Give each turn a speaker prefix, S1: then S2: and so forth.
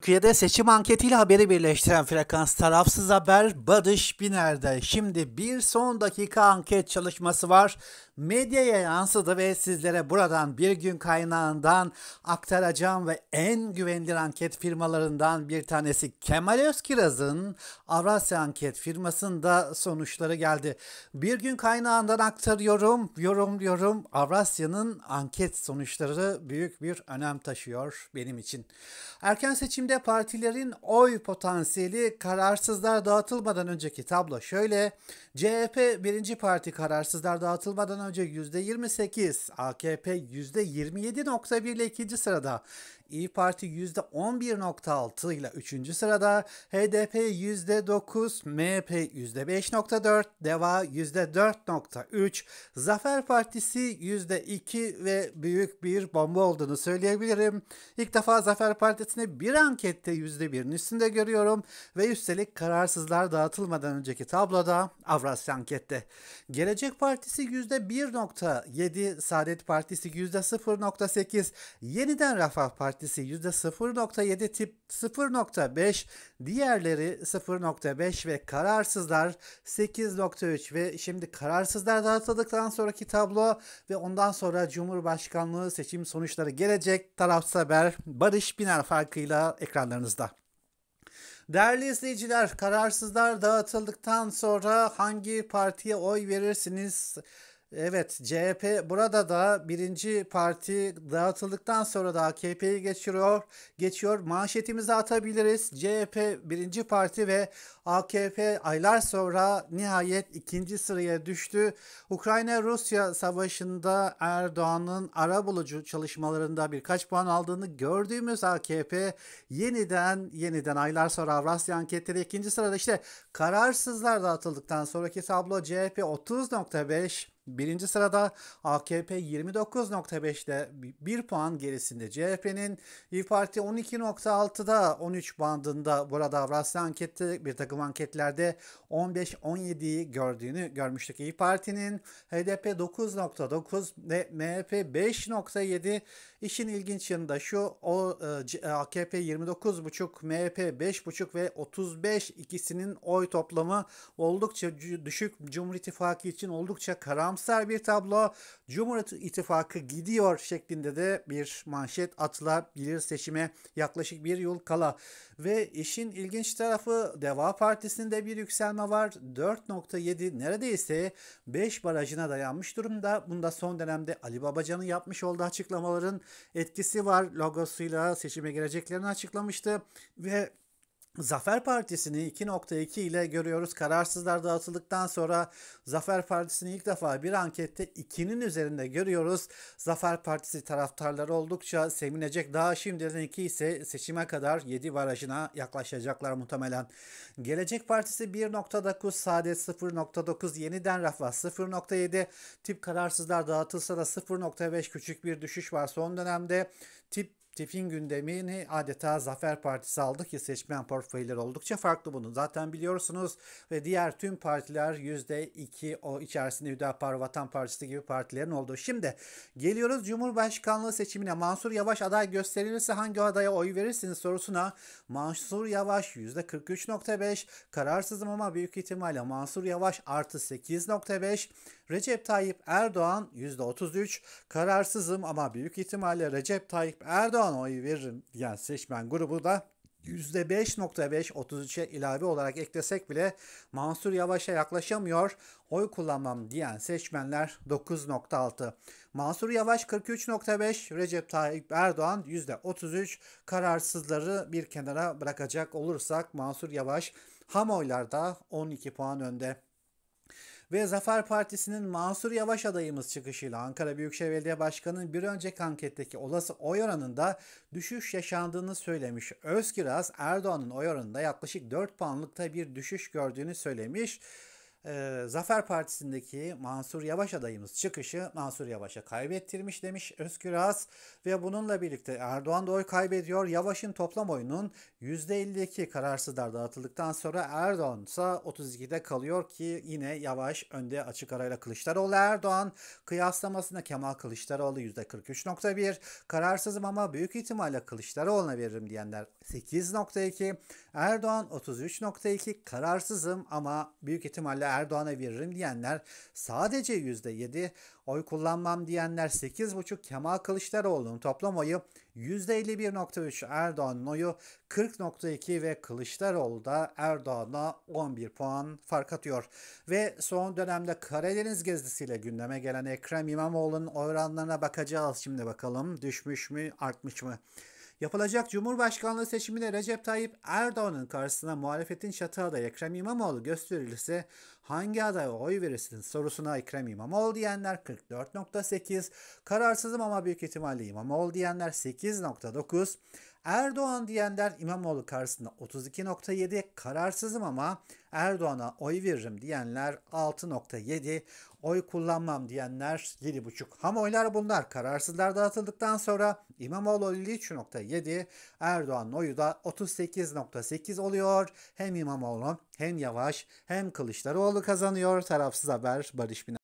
S1: Türkiye'de seçim anketiyle haberi birleştiren frekans tarafsız haber Barış Biner'de. Şimdi bir son dakika anket çalışması var. Medyaya yansıdı ve sizlere buradan bir gün kaynağından aktaracağım ve en güvenilir anket firmalarından bir tanesi Kemal Özkiraz'ın Avrasya Anket firmasında sonuçları geldi. Bir gün kaynağından aktarıyorum, yorumluyorum. Avrasya'nın anket sonuçları büyük bir önem taşıyor benim için. Erken seçim. Seçimde partilerin oy potansiyeli kararsızlar dağıtılmadan önceki tablo şöyle. CHP birinci parti kararsızlar dağıtılmadan önce %28, AKP %27.1 ile ikinci sırada. İyi Parti %11.6 ile 3. sırada, HDP %9, MHP %5.4, DEVA %4.3, Zafer Partisi %2 ve büyük bir bomba olduğunu söyleyebilirim. İlk defa Zafer Partisi'ni bir ankette %1'in üstünde görüyorum ve üstelik kararsızlar dağıtılmadan önceki tabloda Avrasya ankette. Gelecek Partisi %1.7, Saadet Partisi %0.8, Yeniden Refah Partisi maddesi %0.7 tip 0.5, diğerleri 0.5 ve kararsızlar 8.3 ve şimdi kararsızlar dağıtıldıktan sonraki tablo ve ondan sonra Cumhurbaşkanlığı seçim sonuçları gelecek. Tarafsız haber Barış Biner farkıyla ekranlarınızda. Değerli izleyiciler, kararsızlar dağıtıldıktan sonra hangi partiye oy verirsiniz? Evet CHP burada da birinci parti dağıtıldıktan sonra da AKP'yi geçiriyor. Geçiyor manşetimizi atabiliriz. CHP birinci parti ve AKP aylar sonra nihayet ikinci sıraya düştü. Ukrayna-Rusya savaşında Erdoğan'ın ara bulucu çalışmalarında birkaç puan aldığını gördüğümüz AKP yeniden yeniden aylar sonra Avrasya anketleri ikinci sırada işte kararsızlar dağıtıldıktan sonraki tablo CHP 30.5 Birinci sırada AKP 29.5'te 1 puan gerisinde CHP'nin İYİ Parti 12.6'da 13 bandında burada Avrasya ankette bir takım anketlerde 15-17'yi gördüğünü görmüştük. İYİ Parti'nin HDP 9.9 ve MHP 5.7 işin ilginç yanı da şu o AKP 29.5 MHP 5.5 ve 35 ikisinin oy toplamı oldukça düşük Cumhur İttifakı için oldukça karamsız karamsar bir tablo. Cumhuriyet İttifakı gidiyor şeklinde de bir manşet atılabilir seçime yaklaşık bir yıl kala. Ve işin ilginç tarafı Deva Partisi'nde bir yükselme var. 4.7 neredeyse 5 barajına dayanmış durumda. Bunda son dönemde Ali Babacan'ın yapmış olduğu açıklamaların etkisi var. Logosuyla seçime gireceklerini açıklamıştı ve Zafer Partisi'ni 2.2 ile görüyoruz. Kararsızlar dağıtıldıktan sonra Zafer Partisi'ni ilk defa bir ankette 2'nin üzerinde görüyoruz. Zafer Partisi taraftarları oldukça sevinecek. Daha şimdiden 2 ise seçime kadar 7 varajına yaklaşacaklar muhtemelen. Gelecek Partisi 1.9, Saadet 0.9, Yeniden Refah 0.7, Tip Kararsızlar dağıtılsa da 0.5 küçük bir düşüş var son dönemde. Tip muhalefetin gündemini adeta Zafer Partisi aldı ki seçmen portföyleri oldukça farklı bunu zaten biliyorsunuz ve diğer tüm partiler %2 o içerisinde Hüdapar Vatan Partisi gibi partilerin olduğu. Şimdi geliyoruz Cumhurbaşkanlığı seçimine Mansur Yavaş aday gösterilirse hangi adaya oy verirsiniz sorusuna Mansur Yavaş %43.5 kararsızım ama büyük ihtimalle Mansur Yavaş artı 8.5 Recep Tayyip Erdoğan %33 kararsızım ama büyük ihtimalle Recep Tayyip Erdoğan aman oy veririm diyen seçmen grubu da %5.5 33'e ilave olarak eklesek bile Mansur Yavaş'a yaklaşamıyor, oy kullanmam diyen seçmenler 9.6. Mansur Yavaş 43.5, Recep Tayyip Erdoğan %33 kararsızları bir kenara bırakacak olursak Mansur Yavaş ham oylarda 12 puan önde ve Zafer Partisi'nin Mansur Yavaş adayımız çıkışıyla Ankara Büyükşehir Belediye Başkanı'nın bir önceki anketteki olası oy oranında düşüş yaşandığını söylemiş. Özkiraz Erdoğan'ın oy oranında yaklaşık 4 puanlıkta bir düşüş gördüğünü söylemiş e, Zafer Partisi'ndeki Mansur Yavaş adayımız çıkışı Mansur Yavaş'a kaybettirmiş demiş Özgüraz ve bununla birlikte Erdoğan da oy kaybediyor. Yavaş'ın toplam oyunun %52 kararsızlar dağıtıldıktan sonra Erdoğan ise 32'de kalıyor ki yine Yavaş önde açık arayla Kılıçdaroğlu Erdoğan kıyaslamasında Kemal Kılıçdaroğlu %43.1 kararsızım ama büyük ihtimalle Kılıçdaroğlu'na veririm diyenler 8.2 Erdoğan 33.2 kararsızım ama büyük ihtimalle Erdoğan'a veririm diyenler sadece %7, oy kullanmam diyenler 8,5 Kemal Kılıçdaroğlu'nun toplam oyu %51.3 Erdoğan'ın oyu 40.2 ve Kılıçdaroğlu da Erdoğan'a 11 puan fark atıyor. Ve son dönemde Karadeniz gezisiyle gündeme gelen Ekrem İmamoğlu'nun oranlarına bakacağız şimdi bakalım düşmüş mü artmış mı? Yapılacak Cumhurbaşkanlığı seçiminde Recep Tayyip Erdoğan'ın karşısına muhalefetin çatı adayı Ekrem İmamoğlu gösterilirse hangi adaya oy verirsiniz sorusuna Ekrem İmamoğlu diyenler 44.8, kararsızım ama büyük ihtimalle İmamoğlu diyenler 8.9, Erdoğan diyenler İmamoğlu karşısında 32.7 kararsızım ama Erdoğan'a oy veririm diyenler 6.7 oy kullanmam diyenler 7.5 ham oylar bunlar kararsızlar dağıtıldıktan sonra İmamoğlu 53.7 Erdoğan'ın oyu da 38.8 oluyor hem İmamoğlu hem Yavaş hem Kılıçdaroğlu kazanıyor tarafsız haber Barış Bina